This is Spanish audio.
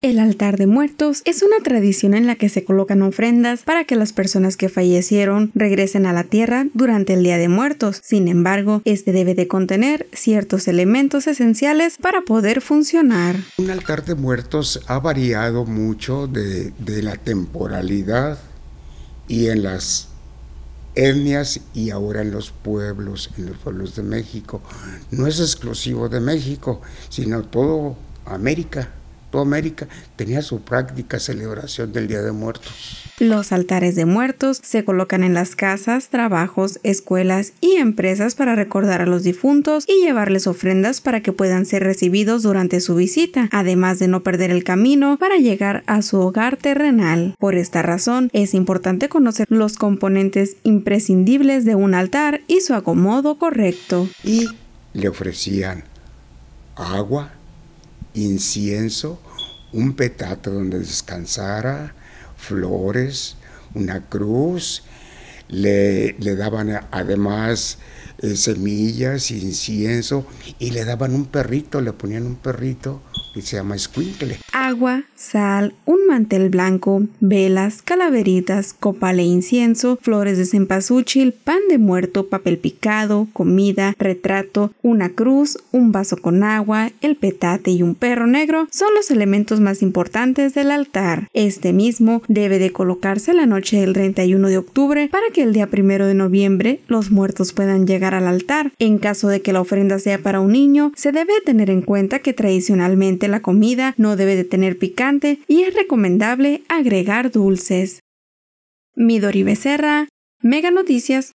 El altar de muertos es una tradición en la que se colocan ofrendas para que las personas que fallecieron regresen a la tierra durante el Día de Muertos. Sin embargo, este debe de contener ciertos elementos esenciales para poder funcionar. Un altar de muertos ha variado mucho de, de la temporalidad y en las etnias y ahora en los pueblos, en los pueblos de México. No es exclusivo de México, sino todo América toda América tenía su práctica celebración del Día de Muertos. Los altares de muertos se colocan en las casas, trabajos, escuelas y empresas para recordar a los difuntos y llevarles ofrendas para que puedan ser recibidos durante su visita, además de no perder el camino para llegar a su hogar terrenal. Por esta razón, es importante conocer los componentes imprescindibles de un altar y su acomodo correcto. Y le ofrecían agua, incienso, un petato donde descansara, flores, una cruz. Le, daban además eh, semillas, incienso y le daban un perrito, le ponían un perrito se llama Agua, sal, un mantel blanco, velas, calaveritas, copal e incienso, flores de cempasúchil, pan de muerto, papel picado, comida, retrato, una cruz, un vaso con agua, el petate y un perro negro son los elementos más importantes del altar. Este mismo debe de colocarse la noche del 31 de octubre para que el día 1 de noviembre los muertos puedan llegar al altar. En caso de que la ofrenda sea para un niño, se debe tener en cuenta que tradicionalmente la comida no debe de tener picante y es recomendable agregar dulces. Midori Becerra, Mega Noticias.